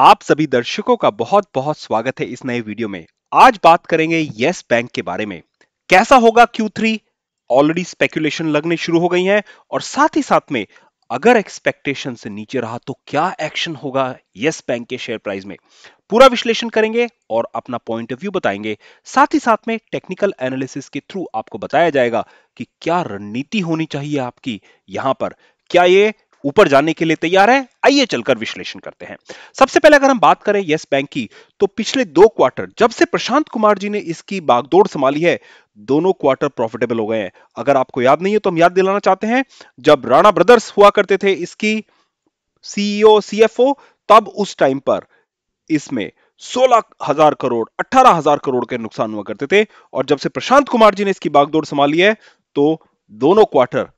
आप सभी दर्शकों का बहुत बहुत स्वागत है इस नए वीडियो में आज बात करेंगे यस बैंक के बारे में कैसा होगा Q3 ऑलरेडी स्पेकुलेशन लगने शुरू हो गई हैं और साथ ही साथ में अगर एक्सपेक्टेशन से नीचे रहा तो क्या एक्शन होगा यस बैंक के शेयर प्राइस में पूरा विश्लेषण करेंगे और अपना पॉइंट ऑफ व्यू बताएंगे साथ ही साथ में टेक्निकल एनालिसिस के थ्रू आपको बताया जाएगा कि क्या रणनीति होनी चाहिए आपकी यहां पर क्या ये ऊपर जाने के लिए तैयार है आइए चलकर विश्लेषण करते हैं सबसे पहले अगर हम बात करें यस बैंक की तो पिछले दो क्वार्टर जब से प्रशांत कुमार जी ने इसकी बागदौड़ संभाली है दोनों क्वार्टर प्रॉफिटेबल हो गए हैं अगर आपको याद नहीं है तो हम याद दिलाना चाहते हैं जब राणा ब्रदर्स हुआ करते थे इसकी सीईओ सीएफओ e तब उस टाइम पर इसमें सोलह हजार करोड़ अठारह हजार करोड़ के नुकसान हुआ करते थे और जब से प्रशांत कुमार जी ने इसकी बागदौड़ संभाली है तो दोनों क्वार्टर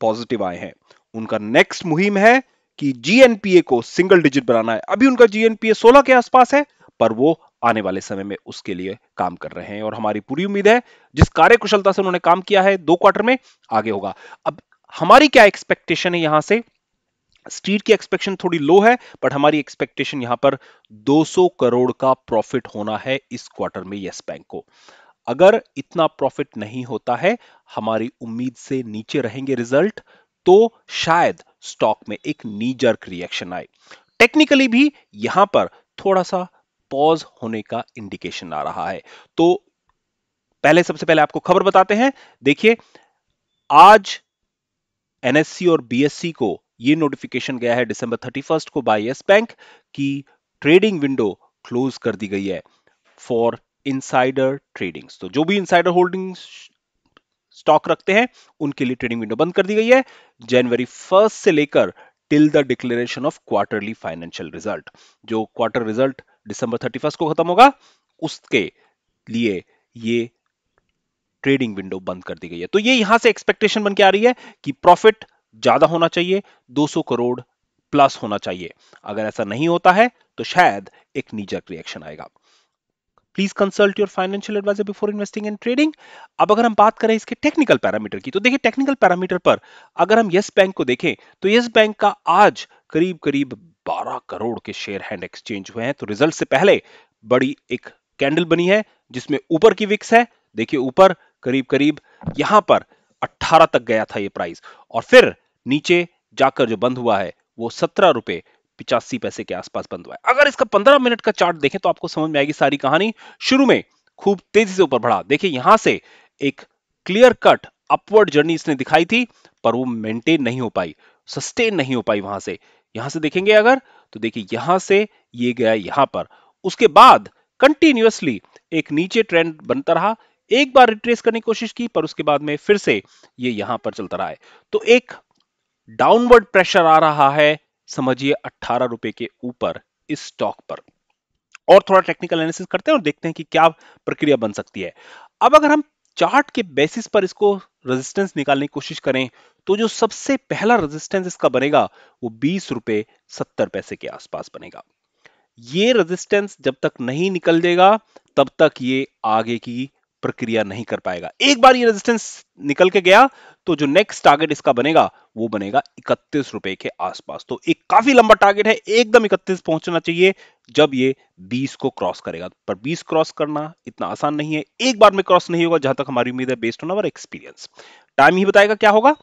पॉजिटिव आए हैं उनका नेक्स्ट मुहिम है कि जीएनपीए को सिंगल डिजिट बनाना है अभी उनका जीएनपीए 16 के आसपास है पर वो आने वाले समय में उसके लिए काम कर रहे हैं और हमारी पूरी उम्मीद है जिस कार्यकुशलता से उन्होंने काम किया है दो क्वार्टर में आगे होगा अब हमारी क्या एक्सपेक्टेशन है यहां से स्ट्रीट की एक्सपेक्टेशन थोड़ी लो है बट हमारी एक्सपेक्टेशन यहां पर 200 करोड़ का प्रॉफिट होना है इस क्वार्टर में यस बैंक को अगर इतना प्रॉफिट नहीं होता है हमारी उम्मीद से नीचे रहेंगे रिजल्ट तो शायद स्टॉक में एक नीजर्क रिएक्शन आए टेक्निकली भी यहां पर थोड़ा सा पॉज होने का इंडिकेशन आ रहा है तो पहले सबसे पहले आपको खबर बताते हैं देखिए आज एनएससी और बीएससी को यह नोटिफिकेशन गया है दिसंबर फर्स्ट को बाय यस बैंक की ट्रेडिंग विंडो क्लोज कर दी गई है फॉर इनसाइडर ट्रेडिंग्स तो जो भी इनसाइडर होल्डिंग्स स्टॉक रखते हैं उनके लिए ट्रेडिंग विंडो बंद कर दी गई है जनवरी फर्स्ट से लेकर till the declaration of quarterly financial result जो क्वार्टर रिजल्ट दिसंबर थर्टी को खत्म होगा उसके लिए ये ट्रेडिंग विंडो बंद कर दी गई है तो ये यहां से एक्सपेक्टेशन बन के आ रही है कि प्रॉफिट ज्यादा होना चाहिए 200 करोड़ प्लस होना चाहिए अगर ऐसा नहीं होता है तो शायद एक निजक रिएक्शन आएगा please consult your financial advisor before investing and trading अब अगर हम बात करें इसके टेक्निकल पैरामीटर की तो देखिए टेक्निकल पैरामीटर पर अगर हम यस बैंक को देखें तो यस बैंक का आज करीब करीब 12 करोड़ के शेयर हैंड एक्सचेंज हुए हैं तो रिजल्ट से पहले बड़ी एक कैंडल बनी है जिसमें ऊपर की विक्स है देखिए ऊपर करीब करीब यहां पर 18 तक गया था ये प्राइस और फिर नीचे जाकर जो बंद हुआ है वो सत्रह रुपए पिचासी पैसे के आसपास बंद हुआ है अगर इसका पंद्रह मिनट का चार्ट देखें तो आपको समझ में आएगी सारी कहानी शुरू में खूब तेजी से ऊपर बढ़ा देखिए यहां से एक क्लियर कट अपवर्ड जर्नी इसने दिखाई थी पर वो मेंटेन नहीं हो पाई सस्टेन नहीं हो पाई वहां से यहां से देखेंगे अगर तो देखिए यहां से ये गया यहां पर उसके बाद कंटिन्यूसली एक नीचे ट्रेंड बनता रहा एक बार रिट्रेस करने की कोशिश की पर उसके बाद में फिर से ये यहां पर चलता रहा है तो एक डाउनवर्ड प्रेशर आ रहा है समझिए अट्ठारह रुपए के ऊपर इस स्टॉक पर और थोड़ा टेक्निकल एनालिसिस करते हैं और देखते हैं कि क्या प्रक्रिया बन सकती है अब अगर हम चार्ट के बेसिस पर इसको रेजिस्टेंस निकालने की कोशिश करें तो जो सबसे पहला रेजिस्टेंस इसका बनेगा वो बीस रुपए सत्तर पैसे के आसपास बनेगा ये रेजिस्टेंस जब तक नहीं निकल देगा तब तक ये आगे की प्रक्रिया नहीं कर पाएगा एक बार ये रेजिस्टेंस निकल के गया तो जो नेक्स्ट टारगेट इसका बनेगा वो बनेगा इकतीस रुपए के आसपास तो एक काफी लंबा टारगेट है एकदम इकतीस पहुंचना चाहिए जब ये 20 को क्रॉस करेगा पर 20 क्रॉस करना इतना आसान नहीं है एक बार में क्रॉस नहीं होगा जहां तक हमारी उम्मीद है based on our experience time ही बताएगा क्या होगा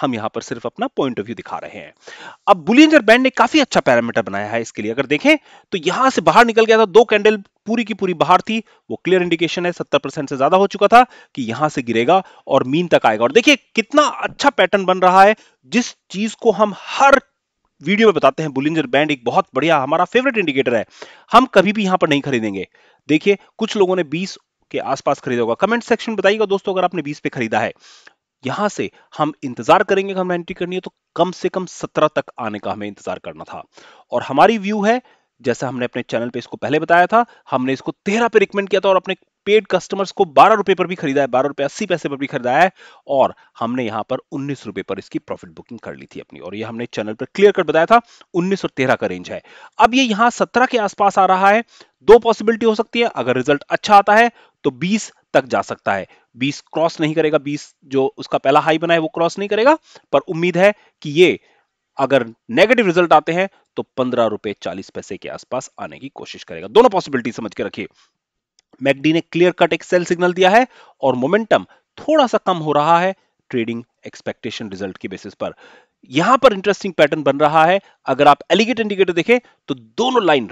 हम यहां पर सिर्फ अपना पॉइंट ऑफ व्यू दिखा रहे हैं अब बुलियंजर बैंड ने काफी अच्छा पैरामीटर बनाया है इसके लिए अगर देखें तो यहां से बाहर निकल गया था दो कैंडल पूरी की पूरी बाहर थी वो क्लियर इंडिकेशन है सत्तर परसेंट से ज्यादा हो चुका था कि यहां से गिरेगा और मीन तक आएगा और देखिए कितना अच्छा पैटर्न बन रहा है जिस चीज को हम हर वीडियो में बताते हैं बुलिंजर बैंड एक बहुत बढ़िया हमारा फेवरेट इंडिकेटर है हम कभी भी यहां पर नहीं खरीदेंगे देखिए कुछ लोगों ने 20 के आसपास खरीदा होगा कमेंट सेक्शन बताइएगा दोस्तों अगर आपने 20 पे खरीदा है यहां से हम इंतजार करेंगे हम एंट्री करनी है तो कम से कम सत्रह तक आने का हमें इंतजार करना था और हमारी व्यू है जैसा हमने अपने चैनल पे इसको पहले बताया था हमने इसको तेरह पे रिकमेंड किया था और अपने पेड कस्टमर्स को बारह रुपए पर भी खरीदा है बारह रुपए अस्सी पैसे पर भी खरीदा है और हमने यहां पर उन्नीस रुपए पर इसकी प्रॉफिट बुकिंग कर ली थी अपनी और ये हमने चैनल पर क्लियर कर बताया था उन्नीस और तेरह का रेंज है अब ये यहां सत्रह के आसपास आ रहा है दो पॉसिबिलिटी हो सकती है अगर रिजल्ट अच्छा आता है तो बीस तक जा सकता है 20 क्रॉस नहीं करेगा 20 जो उसका पहला हाई बना है वो क्रॉस नहीं करेगा पर उम्मीद है कि ये अगर नेगेटिव रिजल्ट आते हैं तो पंद्रह रुपए चालीस पैसे के आसपास आने की कोशिश करेगा दोनों पॉसिबिलिटी समझ के रखिए मैकडी ने क्लियर कट एक सेल सिग्नल दिया है और मोमेंटम थोड़ा सा कम हो रहा है ट्रेडिंग एक्सपेक्टेशन रिजल्ट के बेसिस पर यहां पर इंटरेस्टिंग पैटर्न बन रहा है अगर आप एलिगेट इंडिकेटर देखें तो दोनों लाइन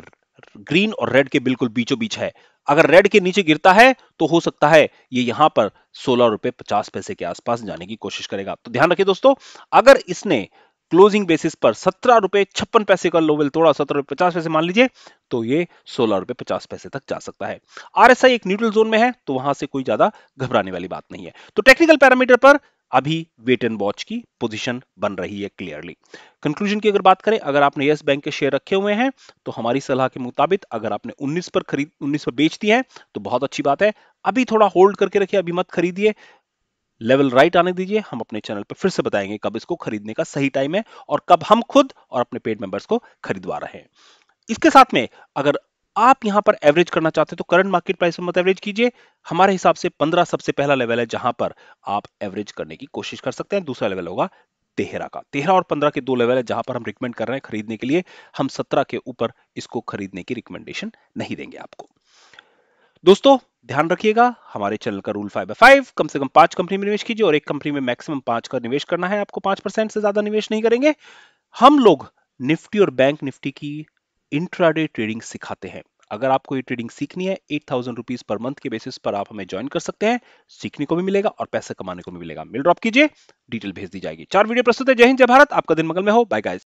ग्रीन और रेड के बिल्कुल बीचों बीच है अगर रेड के नीचे गिरता है तो हो सकता है ये यहां पर सोलह रुपए पचास पैसे के आसपास जाने की कोशिश करेगा तो ध्यान रखिए दोस्तों अगर इसने क्लोजिंग बेसिस पर सत्रह रुपए छप्पन पैसे का लोवेल तोड़ा सत्रह रुपए पचास पैसे मान लीजिए तो ये सोलह रुपए पचास पैसे तक जा सकता है आरएसआई एक न्यूट्रल जोन में है तो वहां से कोई ज्यादा घबराने वाली बात नहीं है तो टेक्निकल पैरामीटर पर अभी वेट एंड वॉच की पोजीशन बन रही है क्लियरली कंक्लूजन की अगर बात करें अगर आपने यस बैंक के शेयर रखे हुए हैं तो हमारी सलाह के मुताबिक अगर आपने 19 पर खरीद 19 पर बेच दी है तो बहुत अच्छी बात है अभी थोड़ा होल्ड करके रखिए अभी मत खरीदिए लेवल राइट आने दीजिए हम अपने चैनल पर फिर से बताएंगे कब इसको खरीदने का सही टाइम है और कब हम खुद और अपने पेड मेंबर्स को खरीदवा रहे हैं इसके साथ में अगर आप यहां पर एवरेज करना चाहते हैं तो करंट मार्केट प्राइस पर मत एवरेज कीजिए हमारे हिसाब से 15 सबसे पहला लेवल है जहां पर आप एवरेज करने की कोशिश कर सकते हैं दूसरा लेवल होगा तेहरा का तेहरा और पंद्रह के दो लेवल है जहां पर हम रिकमेंड कर रहे हैं खरीदने के लिए हम सत्रह के ऊपर इसको खरीदने की रिकमेंडेशन नहीं देंगे आपको दोस्तों ध्यान रखिएगा हमारे चैनल का रूल फाइव फाइव कम से कम पांच कंपनी में निवेश कीजिए और एक कंपनी में मैक्सिमम पांच का निवेश करना है आपको पांच परसेंट से ज्यादा निवेश नहीं करेंगे हम लोग निफ्टी और बैंक निफ्टी की इंट्राडे ट्रेडिंग सिखाते हैं अगर आपको ये ट्रेडिंग सीखनी है eight thousand rupees per month के बेसिस पर आप हमें ज्वाइन कर सकते हैं सीखने को भी मिलेगा और पैसा कमाने को भी मिलेगा मिल ड्रॉप कीजिए डिटेल भेज दी जाएगी चार वीडियो प्रस्तुत है जय हिंद जय भारत आपका दिन मंगल में हो बाय गाइस